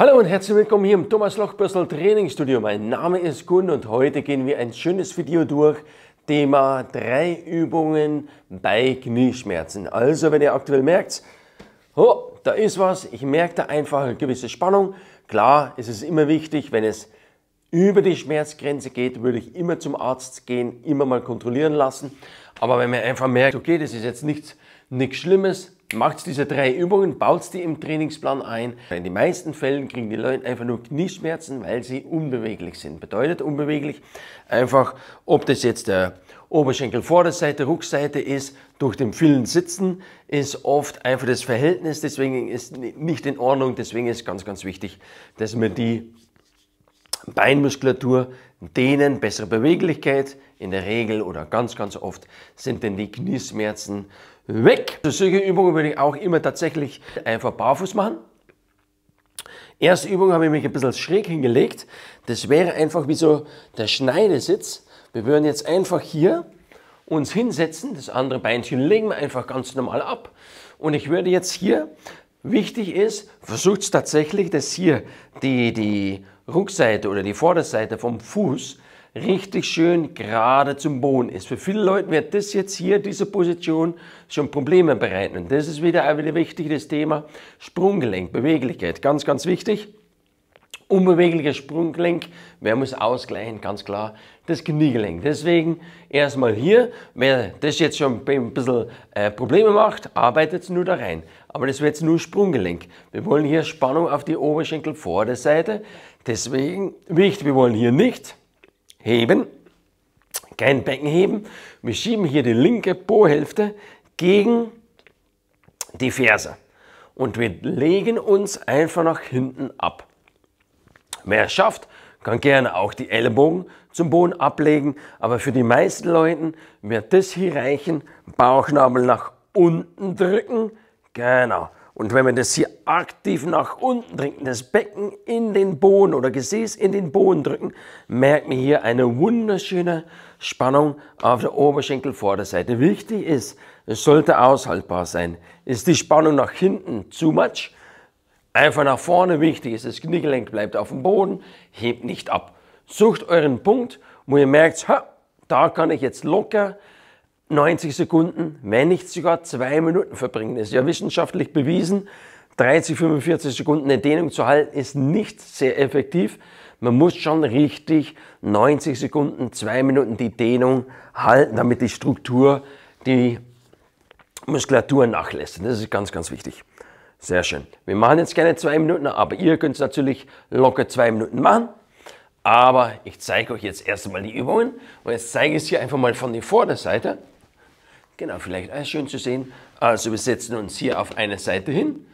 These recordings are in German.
Hallo und herzlich willkommen hier im Thomas Loch Personal Training Studio. Mein Name ist Gun und heute gehen wir ein schönes Video durch. Thema 3 Übungen bei Knieschmerzen. Also, wenn ihr aktuell merkt, oh, da ist was, ich merke da einfach eine gewisse Spannung. Klar, es ist immer wichtig, wenn es über die Schmerzgrenze geht, würde ich immer zum Arzt gehen, immer mal kontrollieren lassen. Aber wenn man einfach merkt, okay, das ist jetzt nichts, nichts Schlimmes, Macht diese drei Übungen, baut die im Trainingsplan ein. In den meisten Fällen kriegen die Leute einfach nur Knieschmerzen, weil sie unbeweglich sind. Bedeutet unbeweglich einfach, ob das jetzt der Oberschenkel Vorderseite, Rückseite ist, durch den vielen Sitzen ist oft einfach das Verhältnis, deswegen ist nicht in Ordnung, deswegen ist ganz, ganz wichtig, dass wir die Beinmuskulatur dehnen, bessere Beweglichkeit. In der Regel oder ganz, ganz oft sind denn die Knieschmerzen weg. Also solche Übungen würde ich auch immer tatsächlich einfach barfuß machen. Erste Übung habe ich mich ein bisschen schräg hingelegt. Das wäre einfach wie so der Schneidesitz. Wir würden jetzt einfach hier uns hinsetzen. Das andere Beinchen legen wir einfach ganz normal ab. Und ich würde jetzt hier, wichtig ist, versucht tatsächlich, dass hier die, die Rückseite oder die Vorderseite vom Fuß richtig schön gerade zum Boden ist. Für viele Leute wird das jetzt hier, diese Position, schon Probleme bereiten. Und das ist wieder ein wieder wichtiges Thema. Sprunggelenk, Beweglichkeit, ganz, ganz wichtig. Unbewegliches Sprunggelenk, wer muss ausgleichen, ganz klar, das Kniegelenk. Deswegen erstmal hier, wer das jetzt schon ein bisschen äh, Probleme macht, arbeitet nur da rein. Aber das wird jetzt nur Sprunggelenk. Wir wollen hier Spannung auf die Oberschenkelvorderseite. Deswegen wichtig, wir wollen hier nicht heben, kein Becken heben. Wir schieben hier die linke Po-Hälfte gegen die Ferse und wir legen uns einfach nach hinten ab. Wer es schafft, kann gerne auch die Ellenbogen zum Boden ablegen, aber für die meisten Leute wird das hier reichen. Bauchnabel nach unten drücken, genau. Und wenn wir das hier aktiv nach unten drücken, das Becken in den Boden oder Gesäß in den Boden drücken, merken wir hier eine wunderschöne Spannung auf der Oberschenkelvorderseite. Wichtig ist, es sollte aushaltbar sein. Ist die Spannung nach hinten too much? Einfach nach vorne wichtig ist, das Kniegelenk bleibt auf dem Boden, hebt nicht ab. Sucht euren Punkt, wo ihr merkt, ha, da kann ich jetzt locker 90 Sekunden, wenn nicht sogar zwei Minuten verbringen. Das ist ja wissenschaftlich bewiesen. 30, 45 Sekunden eine Dehnung zu halten ist nicht sehr effektiv. Man muss schon richtig 90 Sekunden, zwei Minuten die Dehnung halten, damit die Struktur, die Muskulatur nachlässt. Das ist ganz, ganz wichtig. Sehr schön. Wir machen jetzt keine zwei Minuten, aber ihr könnt es natürlich locker zwei Minuten machen. Aber ich zeige euch jetzt erst einmal die Übungen und jetzt zeige ich es hier einfach mal von der Vorderseite. Genau, vielleicht ah, schön zu sehen. Also wir setzen uns hier auf eine Seite hin,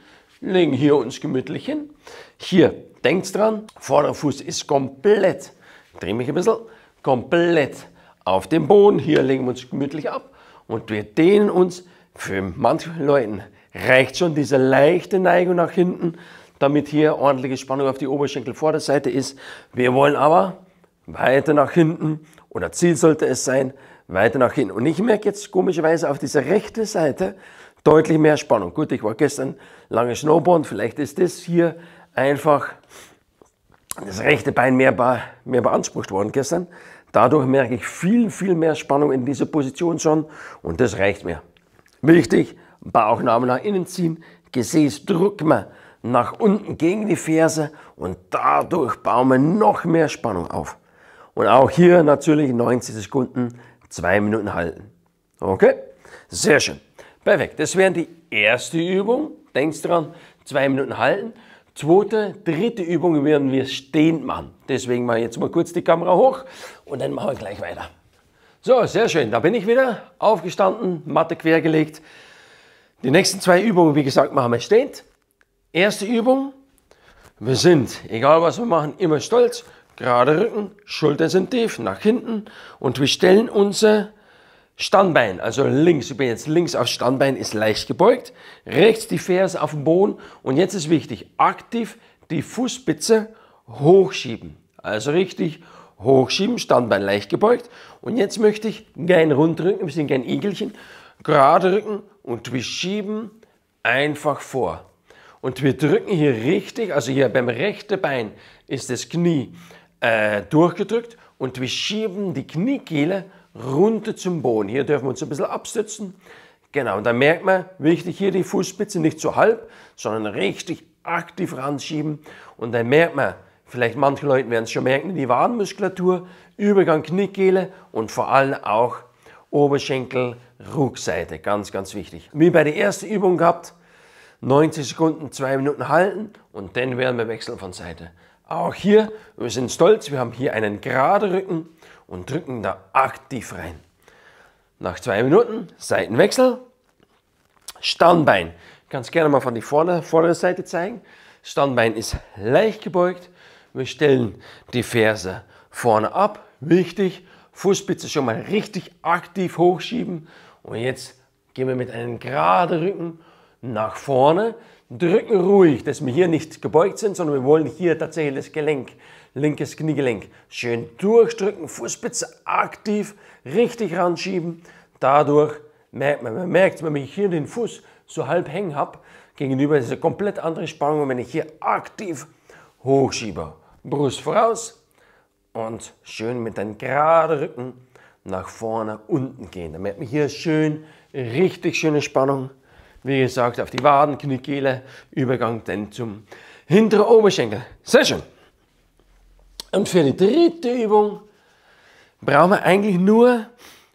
legen hier uns gemütlich hin. Hier, denkt dran, Vorderfuß ist komplett, drehe mich ein bisschen, komplett auf dem Boden. Hier legen wir uns gemütlich ab und wir dehnen uns. Für manche Leute reicht schon diese leichte Neigung nach hinten, damit hier ordentliche Spannung auf die Oberschenkelvorderseite ist. Wir wollen aber weiter nach hinten oder Ziel sollte es sein, weiter nach hinten. Und ich merke jetzt komischerweise auf dieser rechten Seite deutlich mehr Spannung. Gut, ich war gestern lange Snowboard, vielleicht ist das hier einfach das rechte Bein mehr, mehr beansprucht worden gestern. Dadurch merke ich viel, viel mehr Spannung in dieser Position schon und das reicht mir. Wichtig, Bauchnabel nach innen ziehen, Gesäß drücken wir nach unten gegen die Ferse und dadurch bauen wir noch mehr Spannung auf. Und auch hier natürlich 90 Sekunden zwei Minuten halten. Okay? Sehr schön. Perfekt. Das wären die erste Übung. Denkst dran, zwei Minuten halten. Zweite, dritte Übung werden wir stehend machen. Deswegen mache ich jetzt mal kurz die Kamera hoch und dann machen wir gleich weiter. So, sehr schön. Da bin ich wieder aufgestanden, Matte quergelegt. Die nächsten zwei Übungen, wie gesagt, machen wir stehend. Erste Übung. Wir sind, egal was wir machen, immer stolz Gerade Rücken, Schultern sind tief, nach hinten und wir stellen unser Standbein, also links, ich bin jetzt links auf Standbein, ist leicht gebeugt, rechts die Ferse auf den Boden und jetzt ist wichtig, aktiv die Fußspitze hochschieben. Also richtig hochschieben, Standbein leicht gebeugt und jetzt möchte ich gern rundrücken, ein bisschen gern Igelchen, gerade rücken und wir schieben einfach vor. Und wir drücken hier richtig, also hier beim rechten Bein ist das Knie äh, durchgedrückt und wir schieben die Kniekehle runter zum Boden. Hier dürfen wir uns ein bisschen abstützen. Genau, und dann merkt man, wichtig hier die Fußspitze nicht zu halb, sondern richtig aktiv ranschieben. Und dann merkt man, vielleicht manche Leute werden es schon merken, die Wadenmuskulatur, Übergang Kniekehle und vor allem auch Oberschenkel, Rückseite, ganz, ganz wichtig. Wie bei der ersten Übung gehabt, 90 Sekunden, 2 Minuten halten und dann werden wir wechseln von Seite. Auch hier, wir sind stolz, wir haben hier einen gerade Rücken und drücken da aktiv rein. Nach zwei Minuten Seitenwechsel, Standbein. Ich kann es gerne mal von der vorne, vordere Seite zeigen. Standbein ist leicht gebeugt. Wir stellen die Ferse vorne ab. Wichtig, Fußspitze schon mal richtig aktiv hochschieben. Und jetzt gehen wir mit einem geraden Rücken nach vorne drücken ruhig, dass wir hier nicht gebeugt sind, sondern wir wollen hier tatsächlich das Gelenk, linkes Kniegelenk, schön durchdrücken, Fußspitze aktiv, richtig ranschieben. Dadurch merkt man, man merkt, wenn ich hier den Fuß so halb hängen habe, gegenüber ist eine komplett andere Spannung, wenn ich hier aktiv hochschiebe. Brust voraus und schön mit einem geraden Rücken nach vorne unten gehen. Dann merkt man hier schön, richtig schöne Spannung wie gesagt, auf die Waden, Kniekehle, Übergang dann zum hinteren Oberschenkel. Sehr schön. Und für die dritte Übung brauchen wir eigentlich nur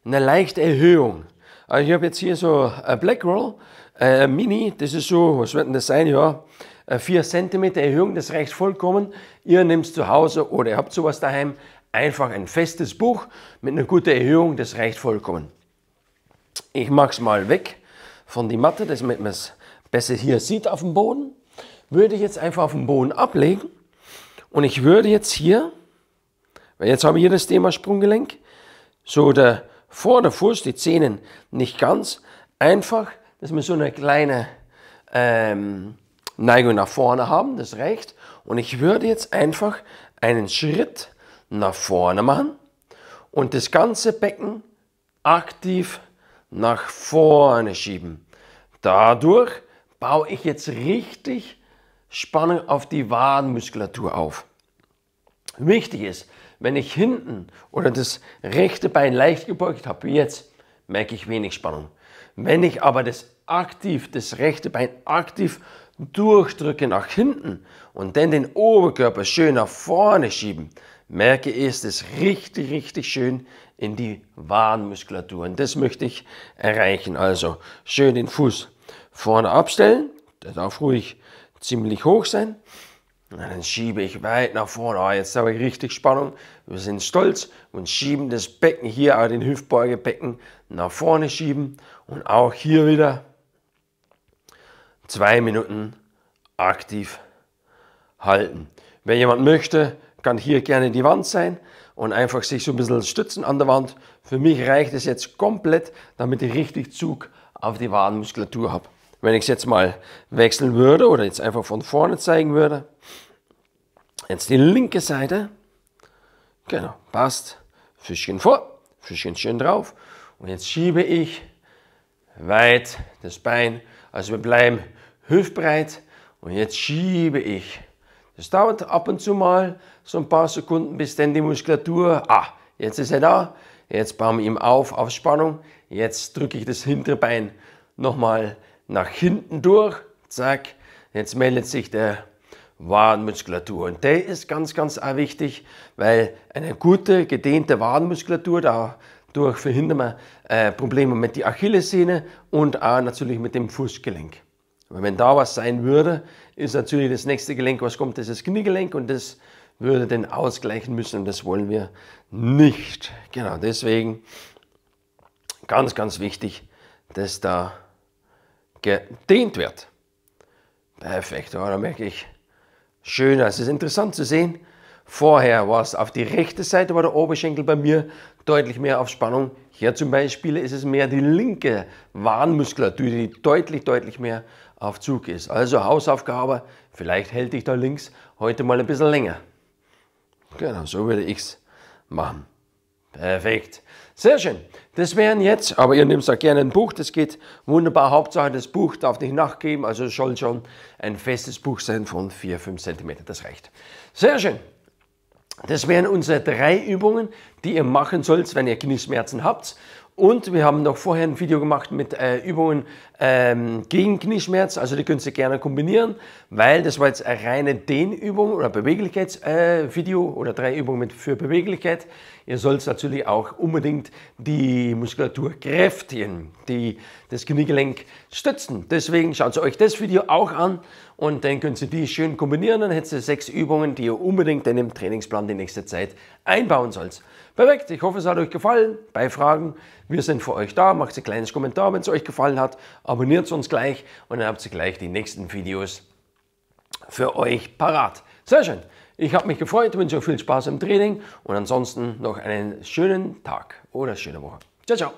eine leichte Erhöhung. Also ich habe jetzt hier so ein Black Roll, äh, Mini, das ist so, was wird denn das sein, ja, 4 äh, cm Erhöhung, das reicht vollkommen. Ihr nehmt es zu Hause oder ihr habt sowas daheim, einfach ein festes Buch mit einer guten Erhöhung, das reicht vollkommen. Ich mache es mal weg von der Matte, damit man es besser hier sieht auf dem Boden, würde ich jetzt einfach auf dem Boden ablegen und ich würde jetzt hier, weil jetzt habe ich hier das Thema Sprunggelenk, so der Vorderfuß, die Zähnen nicht ganz, einfach, dass wir so eine kleine ähm, Neigung nach vorne haben, das reicht. Und ich würde jetzt einfach einen Schritt nach vorne machen und das ganze Becken aktiv nach vorne schieben. Dadurch baue ich jetzt richtig Spannung auf die Wadenmuskulatur auf. Wichtig ist, wenn ich hinten oder das rechte Bein leicht gebeugt habe, wie jetzt, merke ich wenig Spannung. Wenn ich aber das aktiv, das rechte Bein aktiv durchdrücke nach hinten und dann den Oberkörper schön nach vorne schieben, merke ich es richtig, richtig schön in die Warnmuskulatur. Und das möchte ich erreichen. Also schön den Fuß vorne abstellen. Der darf ruhig ziemlich hoch sein. Und dann schiebe ich weit nach vorne. Oh, jetzt habe ich richtig Spannung. Wir sind stolz und schieben das Becken hier, auch den Hüftbeugebecken nach vorne schieben. Und auch hier wieder zwei Minuten aktiv halten. Wenn jemand möchte, kann hier gerne die Wand sein und einfach sich so ein bisschen stützen an der Wand. Für mich reicht es jetzt komplett, damit ich richtig Zug auf die Wadenmuskulatur habe. Wenn ich es jetzt mal wechseln würde oder jetzt einfach von vorne zeigen würde. Jetzt die linke Seite. Genau, passt. Fischchen vor, Fischchen schön drauf. Und jetzt schiebe ich weit das Bein. Also wir bleiben hüftbreit. Und jetzt schiebe ich. Das dauert ab und zu mal, so ein paar Sekunden, bis dann die Muskulatur, ah, jetzt ist er da, jetzt bauen wir ihm auf, auf Spannung, jetzt drücke ich das hintere Bein nochmal nach hinten durch, zack, jetzt meldet sich der Wadenmuskulatur. Und der ist ganz, ganz auch wichtig, weil eine gute, gedehnte Wadenmuskulatur, dadurch verhindern wir äh, Probleme mit der Achillessehne und auch natürlich mit dem Fußgelenk. Weil wenn da was sein würde, ist natürlich das nächste Gelenk, was kommt, das ist das Kniegelenk und das würde den ausgleichen müssen und das wollen wir nicht. Genau deswegen ganz, ganz wichtig, dass da gedehnt wird. Perfekt, oh, da merke ich. Schön, es ist interessant zu sehen. Vorher war es auf die rechte Seite, war der Oberschenkel bei mir deutlich mehr auf Spannung. Hier zum Beispiel ist es mehr die linke Warnmuskulatur, die deutlich, deutlich mehr auf Zug ist. Also Hausaufgabe, vielleicht hält dich da links heute mal ein bisschen länger. Genau, so würde ich es machen. Perfekt. Sehr schön. Das wären jetzt, aber ihr nehmt auch gerne ein Buch, das geht wunderbar. Hauptsache das Buch darf nicht nachgeben, also es soll schon ein festes Buch sein von 4, 5 cm, das reicht. Sehr schön. Das wären unsere drei Übungen, die ihr machen sollt, wenn ihr Knieschmerzen habt. Und wir haben noch vorher ein Video gemacht mit äh, Übungen ähm, gegen Knieschmerz, also die könnt ihr gerne kombinieren, weil das war jetzt eine reine Dehnübung oder Beweglichkeitsvideo äh, oder drei Übungen mit, für Beweglichkeit. Ihr sollt natürlich auch unbedingt die Muskulatur kräftigen, die, das Kniegelenk stützen. Deswegen schaut euch das Video auch an und dann könnt ihr die schön kombinieren. Dann hättet ihr sechs Übungen, die ihr unbedingt in dem Trainingsplan die nächste Zeit einbauen sollt. Perfekt, ich hoffe es hat euch gefallen. Bei Fragen, wir sind für euch da. Macht ein kleines Kommentar, wenn es euch gefallen hat Abonniert uns gleich und dann habt ihr gleich die nächsten Videos für euch parat. Sehr schön. Ich habe mich gefreut, wünsche euch viel Spaß im Training und ansonsten noch einen schönen Tag oder schöne Woche. Ciao, ciao.